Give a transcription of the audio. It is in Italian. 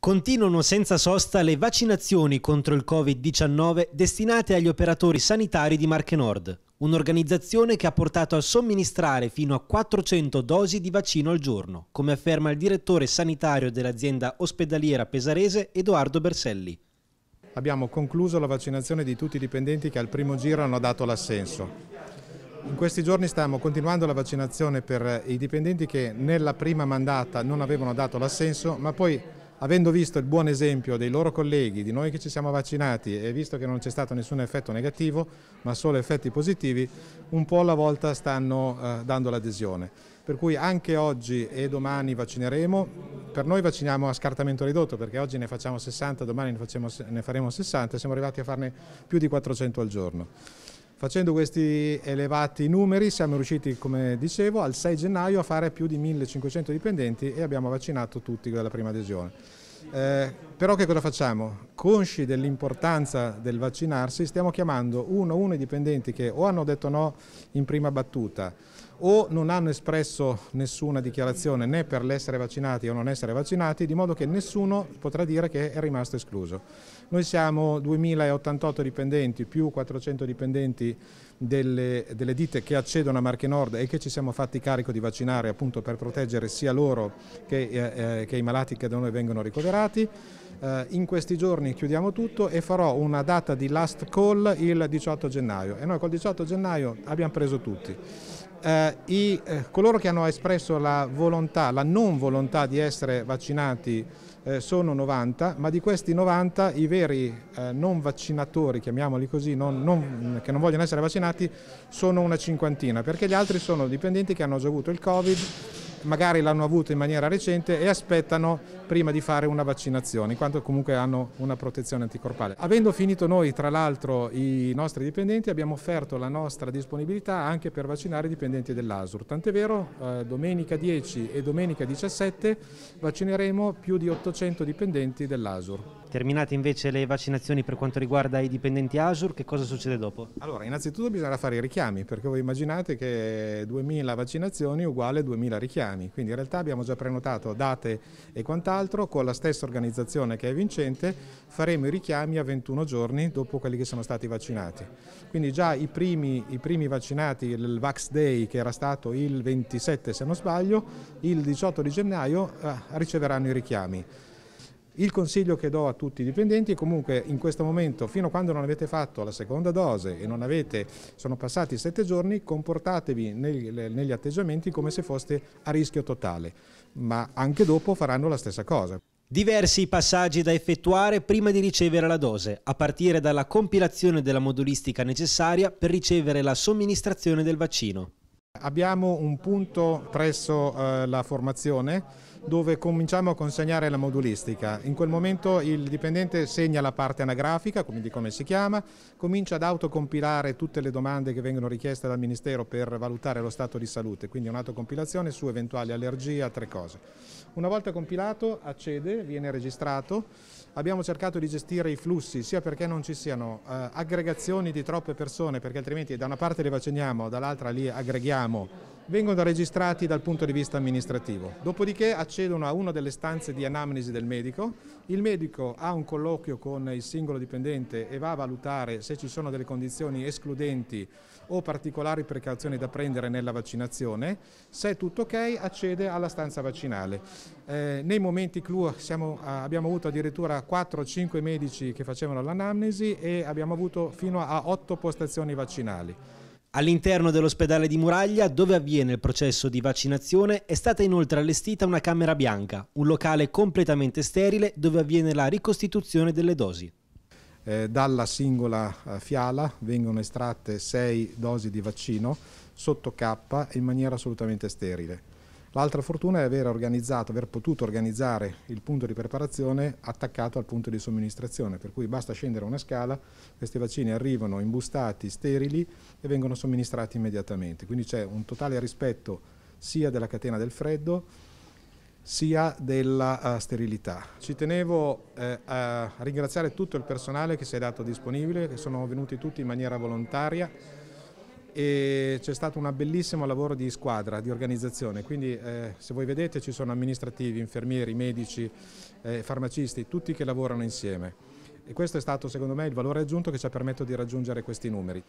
Continuano senza sosta le vaccinazioni contro il Covid-19 destinate agli operatori sanitari di Marche Nord, un'organizzazione che ha portato a somministrare fino a 400 dosi di vaccino al giorno, come afferma il direttore sanitario dell'azienda ospedaliera pesarese Edoardo Berselli. Abbiamo concluso la vaccinazione di tutti i dipendenti che al primo giro hanno dato l'assenso. In questi giorni stiamo continuando la vaccinazione per i dipendenti che nella prima mandata non avevano dato l'assenso, ma poi avendo visto il buon esempio dei loro colleghi, di noi che ci siamo vaccinati e visto che non c'è stato nessun effetto negativo, ma solo effetti positivi, un po' alla volta stanno eh, dando l'adesione. Per cui anche oggi e domani vaccineremo, per noi vacciniamo a scartamento ridotto perché oggi ne facciamo 60, domani ne, facciamo, ne faremo 60, siamo arrivati a farne più di 400 al giorno. Facendo questi elevati numeri siamo riusciti, come dicevo, al 6 gennaio a fare più di 1500 dipendenti e abbiamo vaccinato tutti dalla prima adesione. Eh, però che cosa facciamo? Consci dell'importanza del vaccinarsi, stiamo chiamando uno a uno i dipendenti che o hanno detto no in prima battuta o non hanno espresso nessuna dichiarazione né per l'essere vaccinati o non essere vaccinati, di modo che nessuno potrà dire che è rimasto escluso. Noi siamo 2088 dipendenti più 400 dipendenti delle, delle ditte che accedono a Marche Nord e che ci siamo fatti carico di vaccinare appunto per proteggere sia loro che, eh, eh che i malati che da noi vengono ricoverati. Eh, in questi giorni chiudiamo tutto e farò una data di last call il 18 gennaio e noi col 18 gennaio abbiamo preso tutti eh, i, eh, coloro che hanno espresso la volontà, la non volontà di essere vaccinati eh, sono 90, ma di questi 90 i veri eh, non vaccinatori, chiamiamoli così, non, non, che non vogliono essere vaccinati, sono una cinquantina, perché gli altri sono dipendenti che hanno già avuto il Covid, magari l'hanno avuto in maniera recente e aspettano prima di fare una vaccinazione, in quanto comunque hanno una protezione anticorpale. Avendo finito noi, tra l'altro, i nostri dipendenti, abbiamo offerto la nostra disponibilità anche per vaccinare i dipendenti dell'ASUR. Tant'è vero, eh, domenica 10 e domenica 17 vaccineremo più di 800 dipendenti dell'ASUR. Terminate invece le vaccinazioni per quanto riguarda i dipendenti Azure, che cosa succede dopo? Allora, innanzitutto bisognerà fare i richiami, perché voi immaginate che 2000 vaccinazioni uguale 2000 richiami, quindi in realtà abbiamo già prenotato date e quant'altro, con la stessa organizzazione che è vincente faremo i richiami a 21 giorni dopo quelli che sono stati vaccinati. Quindi già i primi, i primi vaccinati, il Vax Day che era stato il 27 se non sbaglio, il 18 di gennaio eh, riceveranno i richiami. Il consiglio che do a tutti i dipendenti è comunque in questo momento, fino a quando non avete fatto la seconda dose e non avete, sono passati sette giorni, comportatevi nel, negli atteggiamenti come se foste a rischio totale, ma anche dopo faranno la stessa cosa. Diversi passaggi da effettuare prima di ricevere la dose, a partire dalla compilazione della modulistica necessaria per ricevere la somministrazione del vaccino. Abbiamo un punto presso eh, la formazione dove cominciamo a consegnare la modulistica. In quel momento il dipendente segna la parte anagrafica, quindi come si chiama, comincia ad autocompilare tutte le domande che vengono richieste dal Ministero per valutare lo stato di salute, quindi un'autocompilazione su eventuali allergie, altre cose. Una volta compilato accede, viene registrato, abbiamo cercato di gestire i flussi sia perché non ci siano eh, aggregazioni di troppe persone, perché altrimenti da una parte le vacciniamo, dall'altra li aggreghiamo, chiediamo vengono registrati dal punto di vista amministrativo. Dopodiché accedono a una delle stanze di anamnesi del medico, il medico ha un colloquio con il singolo dipendente e va a valutare se ci sono delle condizioni escludenti o particolari precauzioni da prendere nella vaccinazione, se è tutto ok accede alla stanza vaccinale. Eh, nei momenti clou siamo, ah, abbiamo avuto addirittura 4-5 medici che facevano l'anamnesi e abbiamo avuto fino a 8 postazioni vaccinali. All'interno dell'ospedale di Muraglia, dove avviene il processo di vaccinazione, è stata inoltre allestita una camera bianca, un locale completamente sterile dove avviene la ricostituzione delle dosi. Eh, dalla singola eh, fiala vengono estratte sei dosi di vaccino sotto K in maniera assolutamente sterile. L'altra fortuna è aver organizzato, aver potuto organizzare il punto di preparazione attaccato al punto di somministrazione, per cui basta scendere una scala, questi vaccini arrivano imbustati, sterili e vengono somministrati immediatamente. Quindi c'è un totale rispetto sia della catena del freddo sia della uh, sterilità. Ci tenevo eh, a ringraziare tutto il personale che si è dato disponibile, che sono venuti tutti in maniera volontaria e c'è stato un bellissimo lavoro di squadra, di organizzazione, quindi eh, se voi vedete ci sono amministrativi, infermieri, medici, eh, farmacisti, tutti che lavorano insieme e questo è stato secondo me il valore aggiunto che ci ha permesso di raggiungere questi numeri.